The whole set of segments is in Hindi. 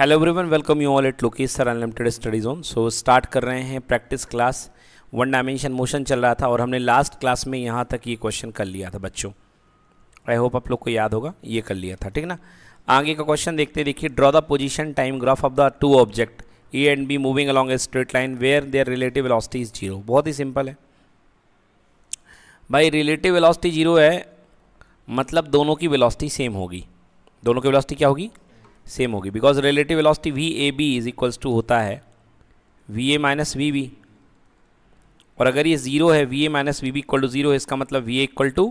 Hello everyone welcome you all it Lokesh sir unlimited studies on so start कर रहे हैं practice class one dimension motion चल रहा था और हमने लास्ट क्लास में यहाँ तक ये क्वेश्चन कर लिया था बच्चों आई होप आप लोग को याद होगा ये कर लिया था ठीक ना आगे का क्वेश्चन देखते देखिए draw the position time graph of the two object A and B moving along a straight line where their relative velocity is zero बहुत ही सिंपल है भाई रिलेटिव वेलोसिटी जीरो है मतलब दोनों की वेलोसिटी सेम होगी दोनों की वेलोसिटी क्या होगी सेम होगी because relative velocity V A B is equals to होता है V A minus V B और अगर ये जीरो है V A minus V B equal to zero है इसका मतलब V A equal to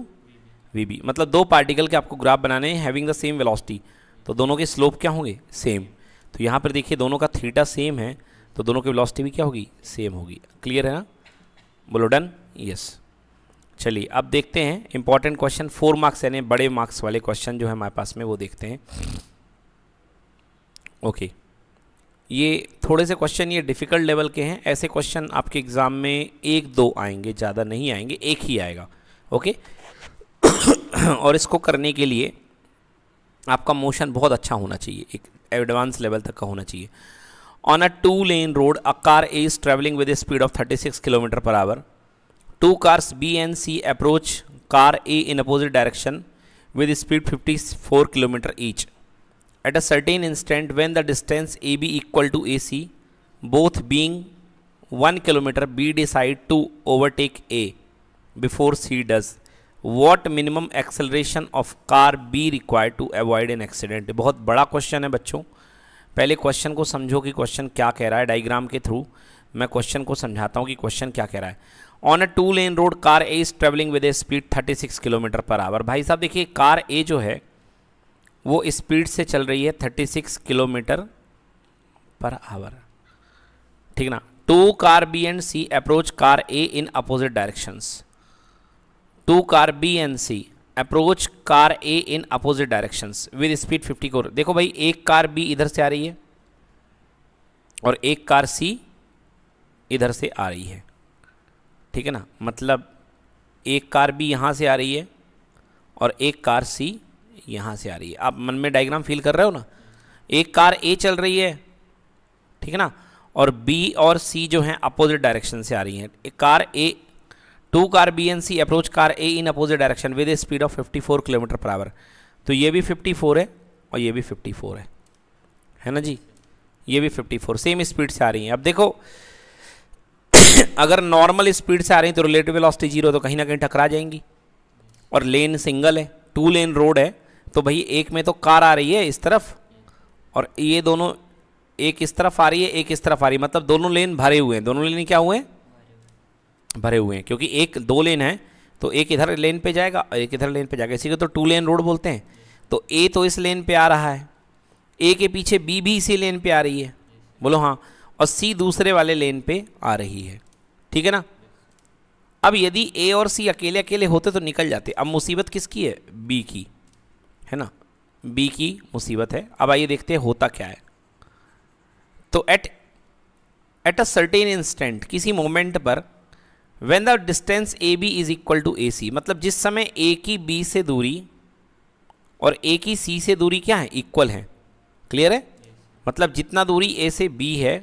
V B मतलब दो पार्टिकल के आपको ग्राफ बनाने हैं हैविंग द सेम वेलोसिटी तो दोनों के स्लोप क्या होंगे सेम तो यहाँ पर देखिए दोनों का थीटा सेम है तो दोनों की वेलोसिटी भी क्या होगी सेम होगी क्लियर है ना बोलो डन यस चलिए अब देखते हैं इंपॉर्टेंट क्वेश्चन फोर मार्क्स यानी बड़े मार्क्स वाले क्वेश्चन जो है हमारे पास में वो देखते हैं ओके ये थोड़े से क्वेश्चन ये डिफ़िकल्ट लेवल के हैं ऐसे क्वेश्चन आपके एग्ज़ाम में एक दो आएंगे ज़्यादा नहीं आएंगे एक ही आएगा ओके और इसको करने के लिए आपका मोशन बहुत अच्छा होना चाहिए एक एडवांस लेवल तक का होना चाहिए on a two lane road a car is travelling with a speed of 36 kilometre per hour two cars B and C approach car A in opposite direction with speed 54 kilometre each at a certain instant when the distance AB equal to AC both being 1 kilometer B decide to overtake A before C does what minimum acceleration of car B required to avoid an accident बहुत बड़ा क्वेश्चन है बच्चों पहले क्वेश्चन को समझो कि क्वेश्चन क्या कह रहा है डायग्राम के थ्रू मैं क्वेश्चन को समझाता हूँ कि क्वेश्चन क्या कह रहा है on a two lane road car A is travelling with a speed 36 kilometre per hour भाई साहब देखिए कार ए जो है वो स्पीड से चल रही है 36 किलोमीटर पर आवर ठीक ना two car B and C approach car A in opposite directions two car B and C approach car A in opposite directions with speed 50 को देखो भाई एक कार बी इधर से आ रही है और एक कार सी इधर से आ रही है ठीक है ना मतलब एक कार बी यहाँ से आ रही है और एक कार सी यहाँ से आ रही है आप मन में डायग्राम फील कर रहे हो ना एक कार ए चल रही है ठीक है ना और बी और सी जो हैं अपोजिट डायरेक्शन से आ रही हैं एक car A two car B and C approach car A in opposite direction with a speed of 54 kilometre per hour तो ये भी 54 है और ये भी 54 है है ना जी ये भी 54 सेम स्पीड से आ रही हैं अब देखो अगर नॉर्मल स्पीड से आ रही हैं तो रिलेटिव वेलोसिटी जीरो तो कहीं ना कहीं टकरा जाएंगी और लेन सिंगल है टू लेन रोड है तो भाई एक में तो कार आ रही है इस तरफ और ये दोनों एक इस तरफ आ रही है एक इस तरफ आ रही है मतलब दोनों लेन भरे हुए हैं दोनों लेन क्या हुए हैं भरे हुए हैं क्योंकि एक दो लेन है तो एक इधर लेन पे जाएगा और एक इधर लेन पे जाएगा इसी को तो टू लेन रोड बोलते हैं तो ए तो इस लेन पे आ रहा है ए के पीछे बी भी इसी लेन पे आ रही है बोलो हाँ और सी दूसरे वाले लेन पे आ रही है ठीक है ना अब यदि ए और सी अकेले अकेले होते तो निकल जाते अब मुसीबत किसकी है बी की है ना बी की मुसीबत है अब आइए देखते हैं होता क्या है तो at at a certain instant किसी मोमेंट पर when the distance A B is equal to A C मतलब जिस समय ए की बी से दूरी और ए की सी से दूरी क्या है इक्वल है क्लियर है मतलब जितना दूरी ए से बी है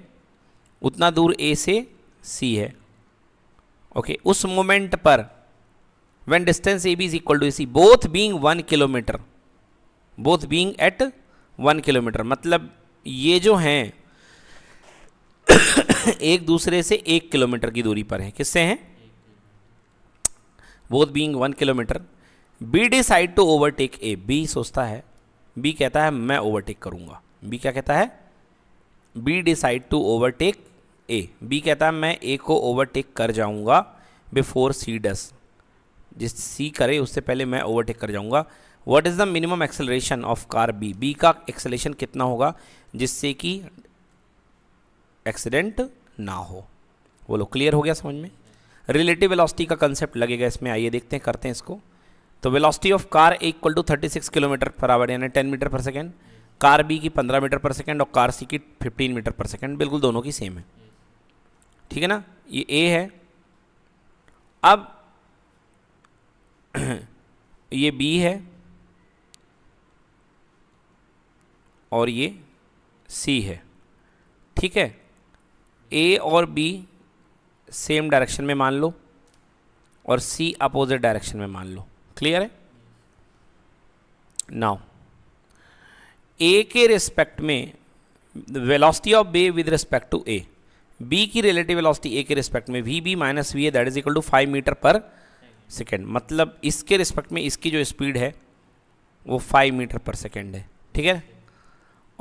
उतना दूर ए से सी है ओके okay, उस मोमेंट पर when distance A B is equal to A C both being one kilometre both being at one kilometre मतलब ये जो हैं एक दूसरे से एक किलोमीटर की दूरी पर हैं किससे हैं both being one kilometre B decide to overtake A B सोचता है बी कहता है मैं ओवरटेक करूंगा बी क्या कहता है B decide to overtake A B कहता है मैं ए को ओवरटेक कर जाऊंगा बिफोर सी डस जिस सी करे उससे पहले मैं ओवरटेक कर जाऊंगा what is the minimum acceleration of car B B का एक्सेलेशन कितना होगा जिससे कि एक्सीडेंट ना हो बोलो क्लियर हो गया समझ में रिलेटिव वेलोसिटी का कंसेप्ट लगेगा इसमें आइए देखते हैं करते हैं इसको तो velocity of car equal to 36 kilometre per hour यानी 10 metre per second car B की 15 मीटर पर सेकेंड और कार सी की 15 मीटर पर सेकेंड बिल्कुल दोनों की सेम है ठीक है ना ये ए है अब ये बी है और ये सी है ठीक है ए और बी सेम डायरेक्शन में मान लो और सी अपोजिट डायरेक्शन में मान लो क्लियर है नाउ ए के रिस्पेक्ट में velocity of B with respect to A B की रिलेटिव वेलोसिटी ए के रिस्पेक्ट में V B minus V A that is equal to five metre per second मतलब इसके रिस्पेक्ट में इसकी जो स्पीड है वो फाइव मीटर पर सेकेंड है ठीक है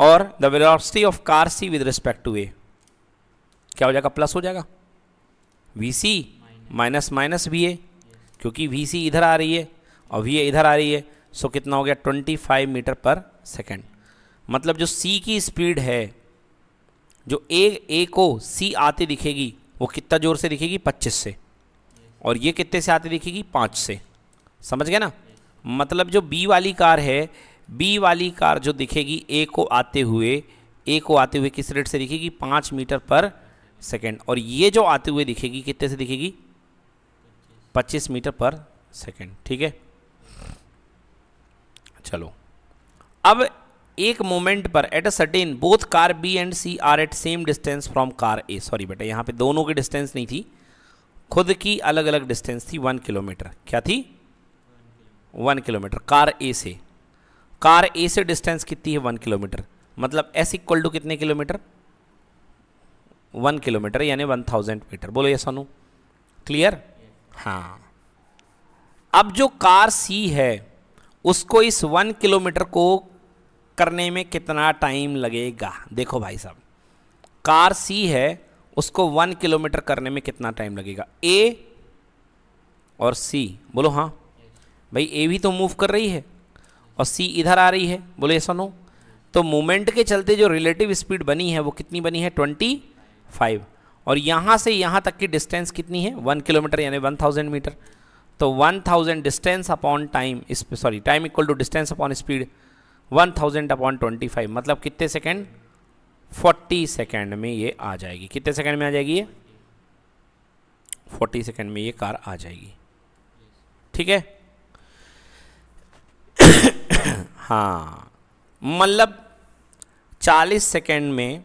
और the velocity of car C with respect to A क्या हो जाएगा प्लस हो जाएगा V C minus minus V A क्योंकि वी सी इधर आ रही है और वी ए इधर आ रही है सो कितना हो गया twenty five metre per second मतलब जो सी की स्पीड है जो ए ए को सी आती दिखेगी वो कितना जोर से दिखेगी पच्चीस से और ये कितने से आती दिखेगी पाँच से समझ गए ना मतलब जो बी वाली कार है बी वाली कार जो दिखेगी ए को आते हुए ए को आते हुए किस रेट से दिखेगी पाँच मीटर पर सेकेंड और ये जो आते हुए दिखेगी कितने से दिखेगी पच्चीस मीटर पर सेकेंड ठीक है चलो अब एक मोमेंट पर at a certain both car B and C are at same distance from car A sorry बेटा यहाँ पे दोनों की डिस्टेंस नहीं थी खुद की अलग अलग डिस्टेंस थी वन किलोमीटर क्या थी वन किलोमीटर कार ए से कार ए से डिस्टेंस कितनी है वन किलोमीटर मतलब एस इक्वल टू कितने किलोमीटर वन किलोमीटर यानी वन थाउजेंड मीटर बोलो ये सोनू क्लियर हाँ अब जो कार सी है उसको इस वन किलोमीटर को करने में कितना टाइम लगेगा देखो भाई साहब कार सी है उसको वन किलोमीटर करने में कितना टाइम लगेगा ए और सी बोलो हाँ भाई ए भी तो मूव कर रही है और सी इधर आ रही है बोले ऐसा नो तो मोमेंट के चलते जो रिलेटिव स्पीड बनी है वो कितनी बनी है ट्वेंटी फाइव और यहाँ से यहाँ तक की डिस्टेंस कितनी है वन किलोमीटर यानी वन थाउजेंड मीटर तो one thousand distance upon time sorry time equal to distance upon speed one thousand upon twenty five मतलब कितने सेकेंड फोर्टी सेकेंड में ये आ जाएगी कितने सेकेंड में आ जाएगी ये फोर्टी सेकेंड में ये कार आ जाएगी ठीक है हाँ मतलब 40 सेकंड में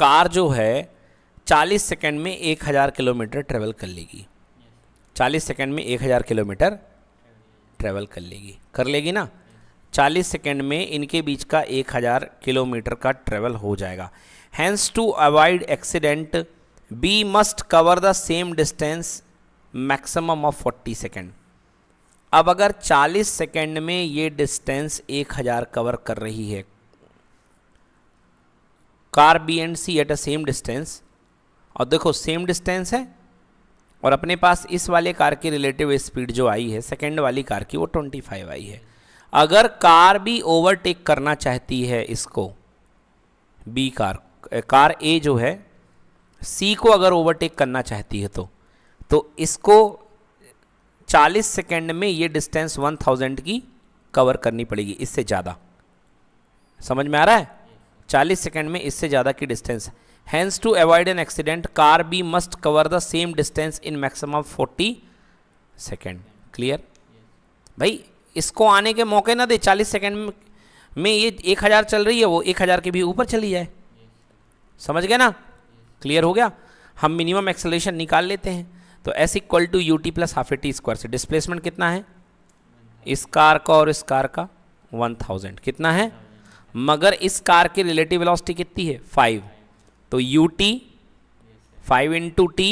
कार जो है 40 सेकंड में 1000 किलोमीटर ट्रेवल कर लेगी 40 सेकंड में 1000 किलोमीटर ट्रेवल कर लेगी कर लेगी ना 40 सेकंड में इनके बीच का 1000 किलोमीटर का ट्रेवल हो जाएगा hence to avoid accident B must cover the same distance maximum of 40 second अब अगर 40 सेकेंड में ये डिस्टेंस 1000 कवर कर रही है car B and C at a same distance और देखो सेम डिस्टेंस है और अपने पास इस वाले कार की रिलेटिव स्पीड जो आई है सेकेंड वाली कार की वो 25 आई है अगर कार भी ओवरटेक करना चाहती है इसको बी कार कार ए जो है सी को अगर ओवरटेक करना चाहती है तो तो इसको 40 सेकेंड में ये डिस्टेंस 1000 की कवर करनी पड़ेगी इससे ज़्यादा समझ में आ रहा है 40 सेकेंड में इससे ज़्यादा की distance hence to avoid an accident car B must cover the same distance in maximum 40 second clear भाई इसको आने के मौके ना दे 40 सेकेंड में ये 1000 चल रही है वो 1000 के भी ऊपर चली जाए समझ गए ना क्लियर हो गया हम मिनिमम एक्सेलेशन निकाल लेते हैं तो S equal to U T plus half A T square से डिस्प्लेसमेंट कितना है इस कार का और इस कार का वन थाउजेंड कितना है मगर इस कार की रिलेटिव वेलोसिटी कितनी है फाइव तो U T five into T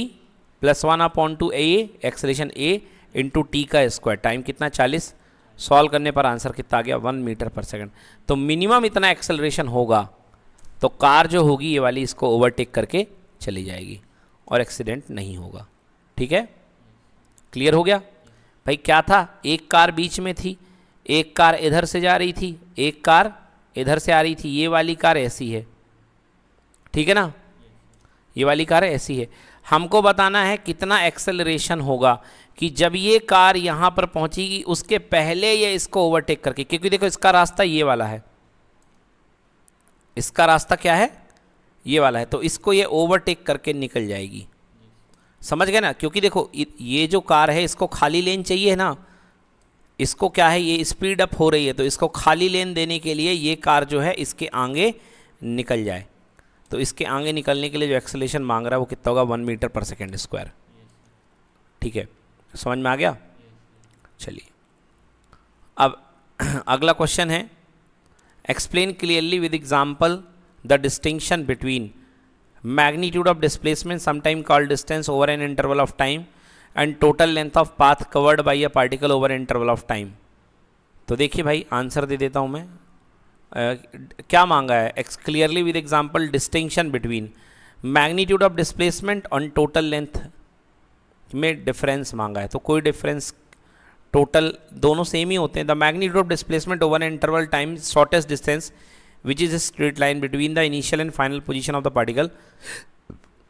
plus one upon two A acceleration A into T का स्क्वायर टाइम कितना चालीस सॉल्व करने पर आंसर कितना आ गया वन मीटर पर सेकंड तो मिनिमम इतना एक्सेलरेशन होगा तो कार जो होगी ये वाली इसको ओवरटेक करके चली जाएगी और एक्सीडेंट नहीं होगा ठीक है क्लियर हो गया भाई क्या था एक कार बीच में थी एक कार इधर से जा रही थी एक कार इधर से आ रही थी ये वाली कार ऐसी है ठीक है ना ये वाली कार ऐसी है हमको बताना है कितना एक्सेलरेशन होगा कि जब ये कार यहाँ पर पहुँचेगी उसके पहले ये इसको ओवरटेक करके क्योंकि देखो इसका रास्ता ये वाला है इसका रास्ता क्या है ये वाला है तो इसको ये ओवरटेक करके निकल जाएगी समझ गए ना क्योंकि देखो ये जो कार है इसको खाली लेन चाहिए ना इसको क्या है ये स्पीड अप हो रही है तो इसको खाली लेन देने के लिए ये कार जो है इसके आगे निकल जाए तो इसके आगे निकलने के लिए जो एक्सलेशन मांग रहा है वो कितना होगा one metre per second square ठीक है समझ में आ गया चलिए अब अगला क्वेश्चन है explain clearly with example the distinction between magnitude of displacement sometime called distance over an interval of time and total length of path covered by a particle over interval of time तो देखिए भाई आंसर दे देता हूँ मैं uh, क्या मांगा है ex clearly with example distinction between magnitude of displacement on total length में डिफरेंस मांगा है तो कोई डिफरेंस टोटल दोनों सेम ही होते हैं the magnitude of displacement over an interval time shortest distance which is a straight line between the initial and final position of the particle.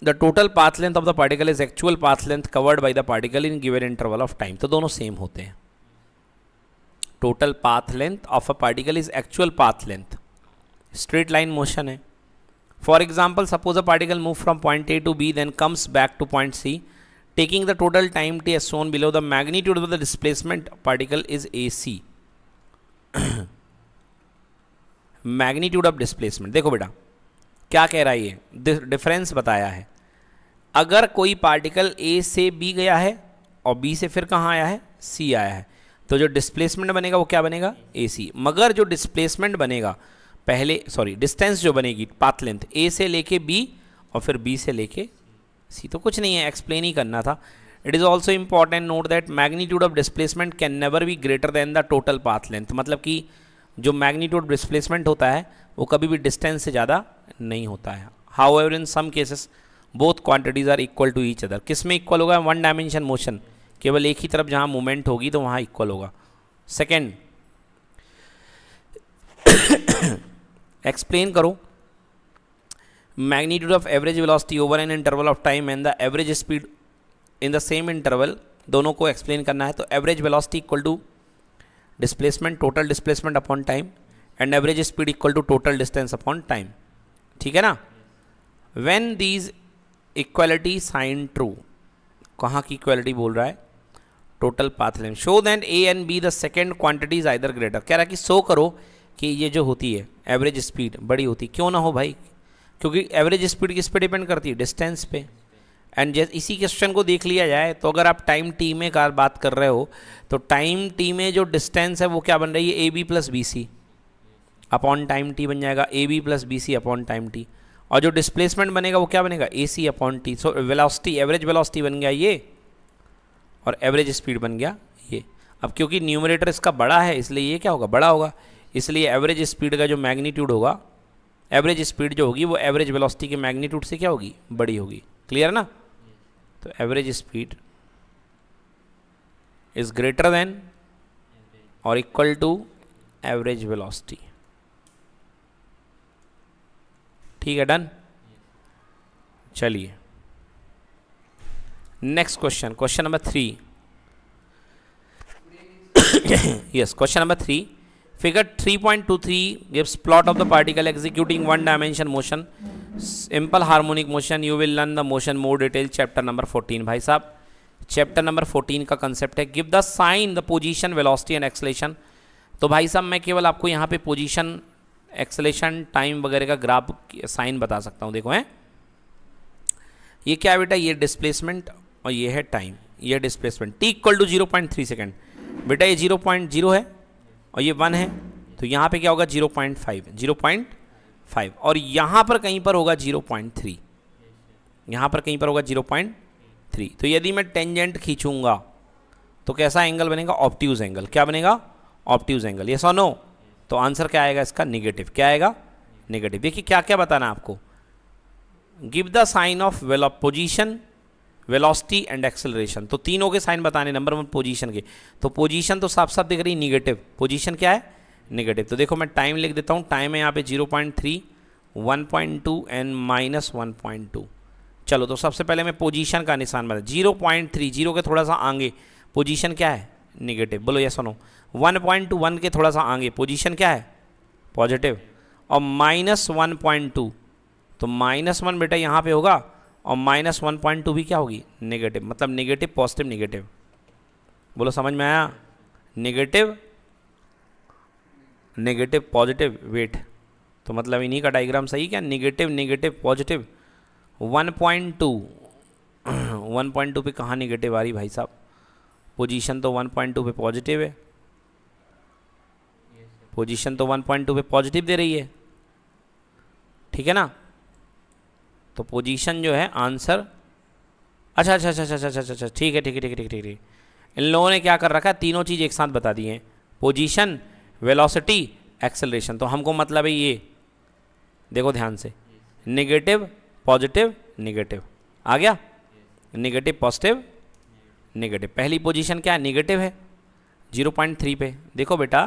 The total path length of the particle is actual path length covered by the particle in given interval of time. तो दोनों सेम होते हैं total path length of a particle is actual path length straight line motion है for example suppose a particle move from point A to B then comes back to point C taking the total time t as shown below the magnitude of the displacement particle is ac magnitude of displacement देखो बेटा क्या कह रहा है ये डिफरेंस बताया है अगर कोई पार्टिकल ए से बी गया है और बी से फिर कहाँ आया है सी आया है तो जो डिस्प्लेसमेंट बनेगा वो क्या बनेगा ए सी मगर जो डिस्प्लेसमेंट बनेगा पहले सॉरी डिस्टेंस जो बनेगी पाथ लेंथ ए से लेके बी और फिर बी से लेके सी तो कुछ नहीं है एक्सप्लेन ही करना था it is also important note that magnitude of displacement can never be greater than the total path length मतलब कि जो मैग्नीट्यूड डिस्प्लेसमेंट होता है वो कभी भी डिस्टेंस से ज़्यादा नहीं होता है however in some cases both quantities are equal to each other किस में इक्वल होगा वन डायमेंशन मोशन केवल एक ही तरफ जहाँ मूवमेंट होगी तो वहाँ इक्वल होगा सेकेंड एक्सप्लेन करो magnitude of average velocity over an interval of time and the average speed in the same interval दोनों को एक्सप्लेन करना है तो average velocity equal to displacement total displacement upon time and average speed equal to total distance upon time ठीक है ना when these equality sign true कहाँ की इक्वलिटी बोल रहा है total path length show than A and be the second quantities is either greater कह रहा है कि शो करो कि ये जो होती है एवरेज स्पीड बड़ी होती क्यों ना हो भाई क्योंकि एवरेज स्पीड किस पे डिपेंड करती है डिस्टेंस पे एंड जैसे इसी क्वेश्चन को देख लिया जाए तो अगर आप टाइम टी में कार बात कर रहे हो तो टाइम टी में जो डिस्टेंस है वो क्या बन रही है A B plus B C upon time T बन जाएगा A B plus B C upon time T और जो डिस्प्लेसमेंट बनेगा वो क्या बनेगा A C upon T so velocity average velocity बन गया ये और एवरेज स्पीड बन गया ये अब क्योंकि न्यूमरेटर इसका बड़ा है इसलिए ये क्या होगा बड़ा होगा इसलिए एवरेज स्पीड का जो मैग्नीट्यूड होगा एवरेज स्पीड जो होगी वो एवरेज वेलोसिटी के मैग्नीट्यूड से क्या होगी बड़ी होगी क्लियर ना So average speed is greater than or equal to average velocity. ठीक है डन चलिए next question question number three yes question number figure 3.23 gives plot of the particle executing one dimension motion simple harmonic motion you will learn the motion more detail chapter number 14 भाई साहब चैप्टर नंबर 14 का कंसेप्ट है give the sign the position velocity and acceleration तो भाई साहब मैं केवल आपको यहाँ पे पोजिशन एक्सलेशन टाइम वगैरह का ग्राफ साइन बता सकता हूँ देखो है ये क्या बेटा ये डिस्प्लेसमेंट और ये है टाइम ये displacement T equal to zero point three second बेटा ये जीरो पॉइंट जीरो है और ये वन है तो यहाँ पे क्या होगा zero point five zero point five और यहाँ पर कहीं पर होगा जीरो पॉइंट थ्री यहाँ पर कहीं पर होगा जीरो पॉइंट थ्री तो यदि मैं टेंजेंट खींचूंगा तो कैसा एंगल बनेगा ऑप्टिव एंगल क्या बनेगा ऑप्टिव एंगल ये सो नो तो आंसर क्या आएगा इसका निगेटिव क्या आएगा निगेटिव देखिए क्या क्या बताना आपको give the sign of position velocity and acceleration तो तीनों के साइन बताने नंबर वन पोजीशन के तो पोजीशन तो साफ साफ दिख रही निगेटिव पोजीशन क्या है नेगेटिव तो देखो मैं टाइम लिख देता हूँ टाइम है यहाँ पे zero point three one point two and minus one point two चलो तो सबसे पहले मैं पोजीशन का निशान बता जीरो पॉइंट थ्री जीरो के थोड़ा सा आगे पोजीशन क्या है निगेटिव बोलो ये सुनो वन पॉइंट टू वन के थोड़ा सा आगे पोजीशन क्या है पॉजिटिव और माइनस वन पॉइंट टू तो माइनस वन बेटा यहाँ पे होगा और माइनस वन पॉइंट टू भी क्या होगी नेगेटिव मतलब नेगेटिव पॉजिटिव नेगेटिव बोलो समझ में आया नेगेटिव नेगेटिव पॉजिटिव वेट तो मतलब इन्हीं का डायग्राम सही क्या नेगेटिव नेगेटिव पॉजिटिव 1.2 1.2 पे कहाँ नेगेटिव आ रही भाई साहब पोजीशन तो 1.2 पे पॉजिटिव है पोजीशन तो 1.2 पे पॉजिटिव दे रही है ठीक है ना तो पोजीशन जो है आंसर अच्छा अच्छा अच्छा अच्छा अच्छा अच्छा, अच्छा ठीक है ठीक है ठीक है ठीक है ठीक है इन लोगों ने क्या कर रखा है तीनों चीज़ एक साथ बता दी हैं पोजीशन वेलोसिटी एक्सेलरेशन तो हमको मतलब है ये देखो ध्यान से निगेटिव पॉजिटिव निगेटिव आ गया निगेटिव पॉजिटिव निगेटिव पहली पोजीशन क्या है निगेटिव है 0.3 पे देखो बेटा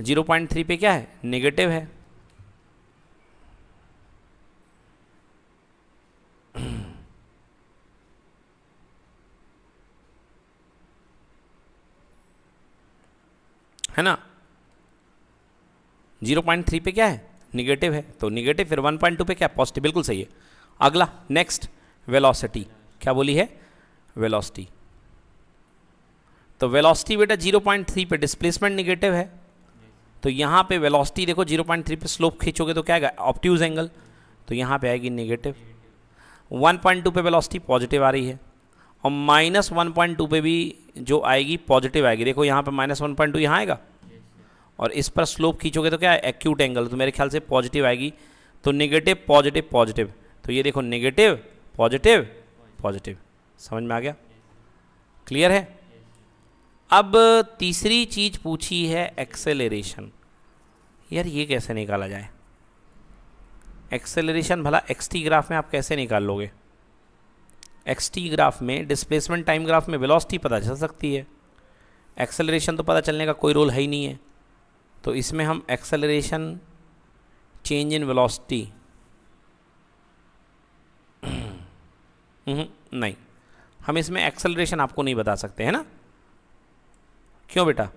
0.3 पे क्या है निगेटिव है है ना जीरो पॉइंट थ्री पे क्या है निगेटिव है तो निगेटिव फिर वन पॉइंट टू पे क्या पॉजिटिव बिल्कुल सही है अगला नेक्स्ट वेलोसिटी क्या बोली है वेलोसिटी तो वेलोसिटी बेटा जीरो पॉइंट थ्री पे डिस्प्लेसमेंट निगेटिव है तो यहाँ पे वेलोसिटी देखो जीरो पॉइंट थ्री पे स्लोप खींचोगे तो क्या आएगा ऑप्टिज एंगल तो यहाँ पे आएगी निगेटिव वन पॉइंट टू पर वेलोसिटी पॉजिटिव आ रही है और माइनस वन पॉइंट टू पे भी जो आएगी पॉजिटिव आएगी देखो यहाँ पर माइनस वन पॉइंट टू यहाँ आएगा और इस पर स्लोप खींचोगे तो क्या एक्यूट एंगल तो मेरे ख्याल से पॉजिटिव आएगी तो निगेटिव पॉजिटिव पॉजिटिव तो ये देखो निगेटिव पॉजिटिव पॉजिटिव समझ में आ गया क्लियर है अब तीसरी चीज़ पूछी है एक्सेलरेशन यार ये कैसे निकाला जाए एक्सेलरेशन भला एक्सटी ग्राफ में आप कैसे निकाल लोगे एक्सटी ग्राफ में डिस्प्लेसमेंट टाइम ग्राफ में वेलोसिटी पता चल सकती है एक्सेलरेशन तो पता चलने का कोई रोल है ही नहीं है तो इसमें हम एक्सेलरेशन चेंज इन वेलोसिटी नहीं हम इसमें एक्सेलरेशन आपको नहीं बता सकते है ना क्यों बेटा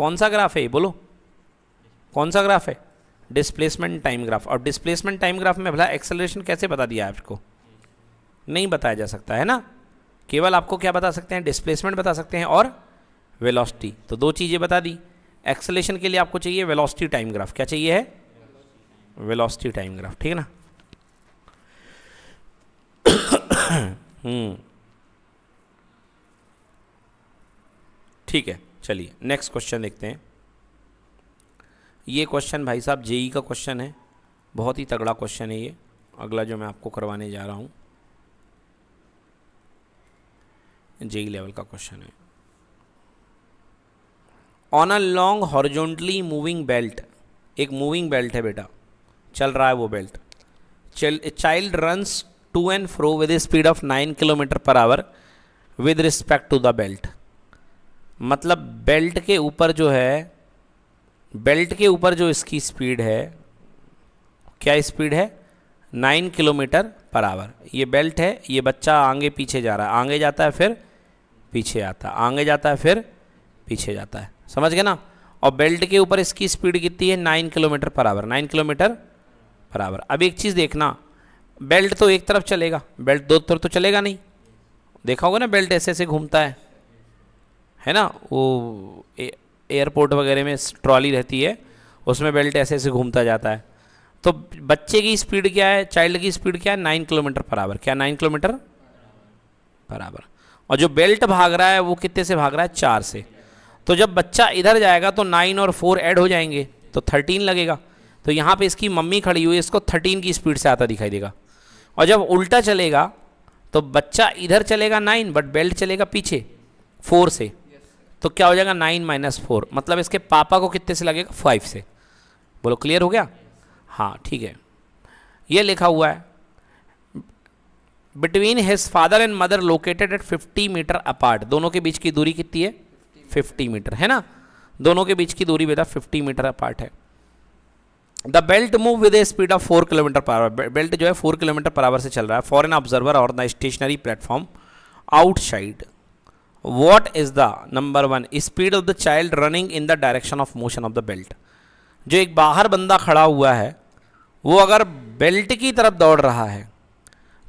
कौन सा ग्राफ है ये बोलो कौन सा ग्राफ है डिस्प्लेसमेंट टाइम ग्राफ और डिस्प्लेसमेंट टाइम ग्राफ में भला एक्सेलरेशन कैसे बता दिया आपको नहीं बताया जा सकता है ना केवल आपको क्या बता सकते हैं डिस्प्लेसमेंट बता सकते हैं और वेलोसिटी तो दो चीज़ें बता दी एक्सलेशन के लिए आपको चाहिए वेलोसिटी टाइम ग्राफ क्या चाहिए है वेलोसिटी टाइम ग्राफ ठीक है ना हम्म। ठीक है चलिए नेक्स्ट क्वेश्चन देखते हैं ये क्वेश्चन भाई साहब जेई का क्वेश्चन है बहुत ही तगड़ा क्वेश्चन है ये अगला जो मैं आपको करवाने जा रहा हूँ जेई लेवल का क्वेश्चन है on a long horizontally moving belt एक मूविंग बेल्ट है बेटा चल रहा है वो belt child runs to and fro with speed of nine kilometre per hour with respect to the belt मतलब बेल्ट के ऊपर जो है बेल्ट के ऊपर जो इसकी स्पीड है क्या स्पीड है नाइन किलोमीटर पर आवर ये बेल्ट है ये बच्चा आगे पीछे जा रहा है आगे जाता है फिर पीछे आता है आगे जाता है फिर पीछे जाता है समझ गए ना और बेल्ट के ऊपर इसकी स्पीड कितनी है nine kilometre per hour nine kilometre per hour अब एक चीज़ देखना बेल्ट तो एक तरफ चलेगा बेल्ट दो तरफ तो चलेगा नहीं देखा होगा ना बेल्ट ऐसे ऐसे घूमता है है ना वो एयरपोर्ट वगैरह में ट्रॉली रहती है उसमें बेल्ट ऐसे ऐसे घूमता जाता है तो बच्चे की स्पीड क्या है चाइल्ड की स्पीड क्या है नाइन किलोमीटर पर आवर क्या नाइन किलोमीटर बराबर और जो बेल्ट भाग रहा है वो कितने से भाग रहा है चार से तो जब बच्चा इधर जाएगा तो नाइन और फोर ऐड हो जाएंगे तो थर्टीन लगेगा तो यहाँ पे इसकी मम्मी खड़ी हुई है इसको थर्टीन की स्पीड से आता दिखाई देगा और जब उल्टा चलेगा तो बच्चा इधर चलेगा नाइन बट बेल्ट चलेगा पीछे फोर से तो क्या हो जाएगा नाइन माइनस फोर मतलब इसके पापा को कितने से लगेगा फाइव से बोलो क्लियर हो गया हाँ ठीक है ये लिखा हुआ है between his father and mother located at 50 metre apart दोनों के बीच की दूरी कितनी है 50 मीटर है ना दोनों के बीच की दूरी बेटा 50 मीटर अपार्ट है the belt move with a speed of four kilometre per hour belt जो है फोर किलोमीटर पर आवर से चल रहा है फॉरन ऑब्जर्वर और the stationary platform outside what is the number one speed of the child running in the direction of motion of the belt जो एक बाहर बंदा खड़ा हुआ है वो अगर बेल्ट की तरफ दौड़ रहा है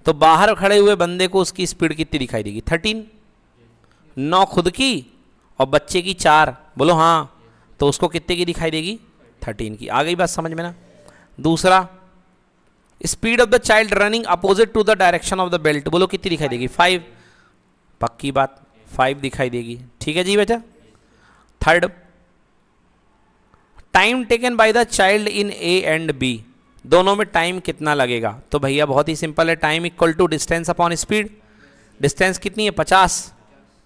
तो बाहर खड़े हुए बंदे को उसकी स्पीड कितनी दिखाई देगी थर्टीन नौ खुद की और बच्चे की चार बोलो हाँ तो उसको कितने की दिखाई देगी थर्टीन की आ गई बात समझ में ना दूसरा speed of the child running opposite to the direction of the belt बोलो कितनी दिखाई देगी फाइव पक्की बात फाइव दिखाई देगी ठीक है जी बेटा third time taken by the child in A and B दोनों में टाइम कितना लगेगा तो भैया बहुत ही सिंपल है time equal to distance upon speed distance कितनी है पचास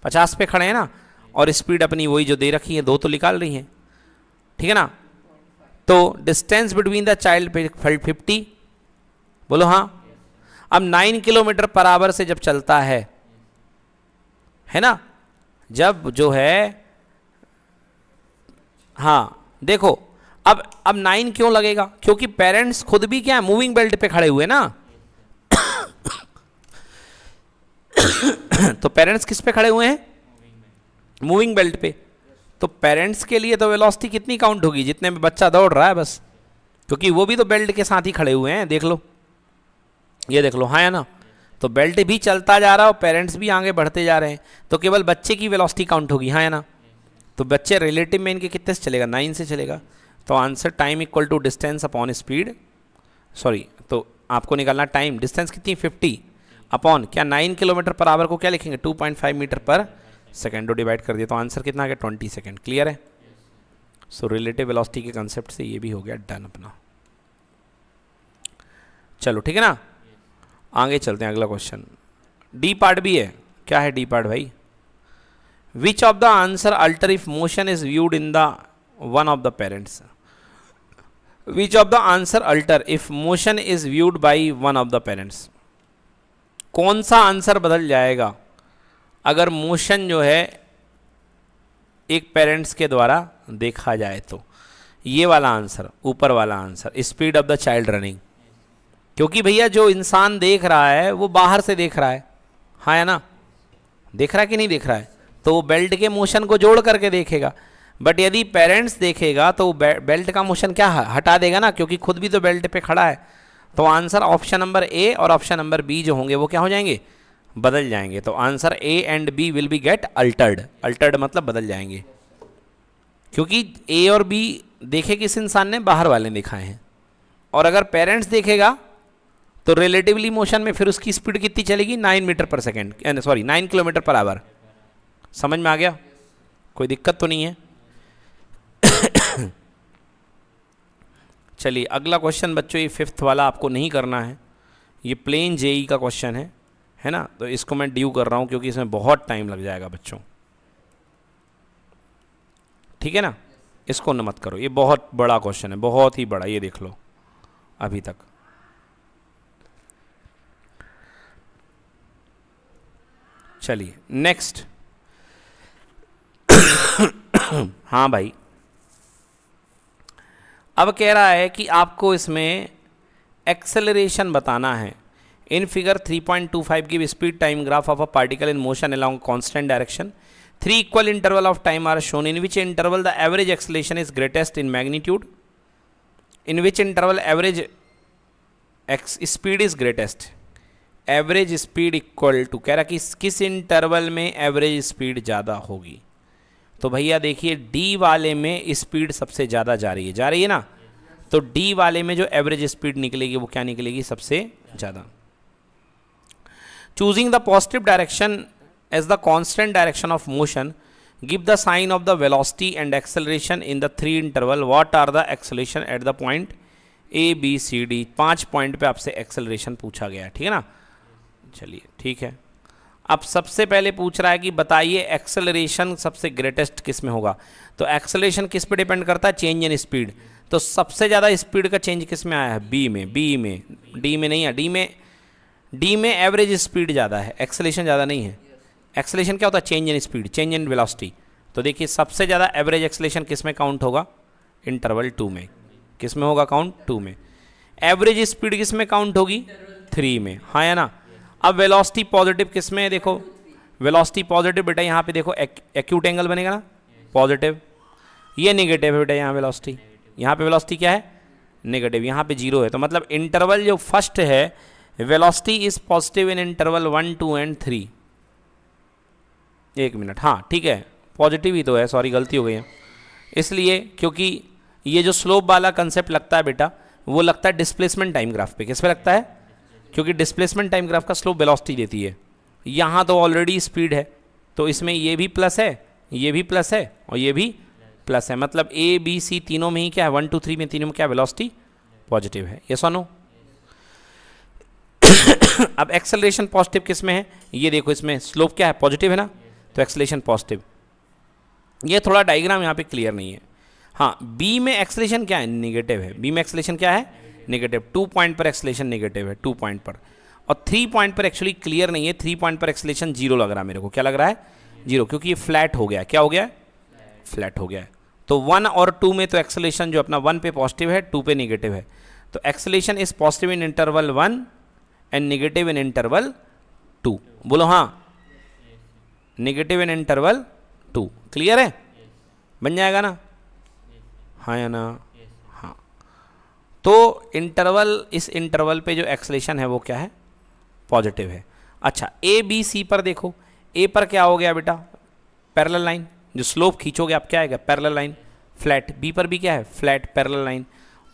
पचास पे खड़े हैं ना और स्पीड अपनी वही जो दे रखी है दो तो निकाल रही है ठीक है ना तो distance between the child fifty बोलो हाँ अब नाइन किलोमीटर पर आवर से जब चलता है है ना जब जो है हाँ देखो अब अब नाइन क्यों लगेगा क्योंकि पेरेंट्स खुद भी क्या है मूविंग बेल्ट पे खड़े हुए ना तो पेरेंट्स किस पे खड़े हुए हैं मूविंग बेल्ट पे तो पेरेंट्स के लिए तो वेलोसिटी कितनी काउंट होगी जितने में बच्चा दौड़ रहा है बस क्योंकि वो भी तो बेल्ट के साथ ही खड़े हुए हैं देख लो ये देख लो हाँ है ना तो बेल्ट भी चलता जा रहा है और पेरेंट्स भी आगे बढ़ते जा रहे हैं तो केवल बच्चे की वेलोसिटी काउंट होगी हाँ है ना तो बच्चे रिलेटिव में इनके कितने से चलेगा नाइन से चलेगा तो answer time equal to distance upon speed sorry तो आपको निकालना टाइम डिस्टेंस कितनी फिफ्टी अपॉन क्या नाइन किलोमीटर पर आवर को क्या लिखेंगे two point five metre per second divide कर दिया तो आंसर कितना आ गया ट्वेंटी सेकेंड क्लियर है सो रिलेटिव वेलोसिटी के कंसेप्ट से ये भी हो गया डन अपना चलो ठीक है ना आगे चलते हैं अगला क्वेश्चन डी पार्ट भी है क्या है डी पार्ट भाई which of the answer alter if motion is viewed in the one of the parents which of the answer alter if motion is viewed by one of the parents कौन सा आंसर बदल जाएगा अगर मोशन जो है एक पेरेंट्स के द्वारा देखा जाए तो ये वाला आंसर ऊपर वाला answer speed of the child running क्योंकि भैया जो इंसान देख रहा है वो बाहर से देख रहा है हाँ या ना देख रहा है कि नहीं देख रहा है तो वो बेल्ट के मोशन को जोड़ करके देखेगा बट यदि पेरेंट्स देखेगा तो बेल्ट का मोशन क्या हटा देगा ना क्योंकि खुद भी तो बेल्ट पे खड़ा है तो आंसर ऑप्शन नंबर ए और ऑप्शन नंबर बी जो होंगे वो क्या हो जाएंगे बदल जाएंगे तो answer A and B will be get altered altered मतलब बदल जाएंगे क्योंकि ए और बी देखे किस इंसान ने बाहर वाले दिखाए हैं और अगर पेरेंट्स देखेगा तो रिलेटिवली मोशन में फिर उसकी स्पीड कितनी चलेगी nine metre per second sorry nine kilometre per hour समझ में आ गया कोई दिक्कत तो नहीं है चलिए अगला क्वेश्चन बच्चों ये फिफ्थ वाला आपको नहीं करना है ये प्लेन जेई e का क्वेश्चन है है ना तो इसको मैं ड्यू कर रहा हूँ क्योंकि इसमें बहुत टाइम लग जाएगा बच्चों ठीक है ना इसको न मत करो ये बहुत बड़ा क्वेश्चन है बहुत ही बड़ा ये देख लो अभी तक चलिए नेक्स्ट हाँ भाई अब कह रहा है कि आपको इसमें एक्सेलरेशन बताना है इन फिगर 3.25 की speed time graph of a particle in motion along constant direction three equal interval of time are shown in which interval the average acceleration is greatest in magnitude in which interval average ex speed is greatest average speed equal to कह रहा कि किस इंटरवल में एवरेज स्पीड ज़्यादा होगी तो भैया देखिए डी वाले में स्पीड सबसे ज़्यादा जा रही है जा रही है ना तो डी वाले में जो एवरेज स्पीड निकलेगी वो क्या निकलेगी सबसे ज़्यादा choosing the positive direction as the constant direction of motion give the sign of the velocity and acceleration in the three interval what are the acceleration at the point A B C D पाँच पॉइंट पे आपसे एक्सेलरेशन पूछा गया है ठीक है ना चलिए ठीक है अब सबसे पहले पूछ रहा है कि बताइए एक्सेलरेशन सबसे ग्रेटेस्ट किस में होगा तो एक्सेलरेशन किस पे डिपेंड करता है चेंज इन स्पीड तो सबसे ज़्यादा स्पीड का चेंज किस में आया है बी में बी में डी में नहीं है डी में डी में एवरेज स्पीड ज़्यादा है एक्सलेशन ज़्यादा नहीं है एक्सलेशन क्या होता है change in speed change in velocity तो देखिए सबसे ज़्यादा एवरेज एक्सलेशन किस में काउंट होगा इंटरवल टू में किस में होगा काउंट टू में एवरेज स्पीड किस में काउंट होगी थ्री में हाँ या ना अब वेलोसिटी पॉजिटिव किस में है देखो वेलोसिटी पॉजिटिव बेटा यहाँ पे देखो एक्यूट एंगल बनेगा ना पॉजिटिव ये नेगेटिव है बेटा यहाँ वेलोसिटी यहाँ पे वेलोसिटी क्या है नेगेटिव यहाँ पे जीरो है तो मतलब इंटरवल जो फर्स्ट है velocity is positive in interval one two and three एक मिनट हाँ ठीक है पॉजिटिव ही तो है सॉरी गलती हो गई है इसलिए क्योंकि ये जो स्लोप वाला कंसेप्ट लगता है बेटा वो लगता है डिस्प्लेसमेंट टाइम ग्राफ पे किस पे लगता है क्योंकि डिस्प्लेसमेंट टाइम ग्राफ का स्लोप वेलोसिटी देती है यहाँ तो ऑलरेडी स्पीड है तो इसमें ये भी प्लस है ये भी प्लस है और ये भी प्लस है मतलब ए बी सी तीनों में ही क्या है वन टू थ्री में तीनों में क्या वेलोसिटी पॉजिटिव है ये सोनो अब एक्सेलरेशन पॉजिटिव किस में है ये देखो इसमें स्लोप क्या है पॉजिटिव है ना तो एक्सेलरेशन पॉजिटिव ये थोड़ा डायग्राम यहाँ पे क्लियर नहीं है हाँ बी में एक्सेलरेशन क्या है निगेटिव है बी में एक्सेलरेशन क्या है निगेटिव टू पॉइंट पर एक्सेलरेशन निगेटिव है टू पॉइंट पर और थ्री पॉइंट पर एक्चुअली क्लियर नहीं है थ्री पॉइंट पर एक्सेलेशन जीरो लग रहा है मेरे को क्या लग रहा है जीरो क्योंकि ये फ्लैट हो गया क्या हो गया फ्लैट हो गया तो तो है तो वन और टू में तो एक्सेलेशन जो अपना वन पे पॉजिटिव है टू पे निगेटिव है तो acceleration is positive in interval one and negative in interval two बोलो हाँ negative in interval two clear है बन जाएगा ना हाँ या ना हाँ तो इंटरवल इस इंटरवल पे जो एक्सलेशन है वो क्या है पॉजिटिव है अच्छा ए बी सी पर देखो ए पर क्या हो गया बेटा पैरेलल लाइन जो स्लोप खींचोगे आप क्या आएगा पैरेलल लाइन फ्लैट बी पर भी क्या है फ्लैट पैरेलल लाइन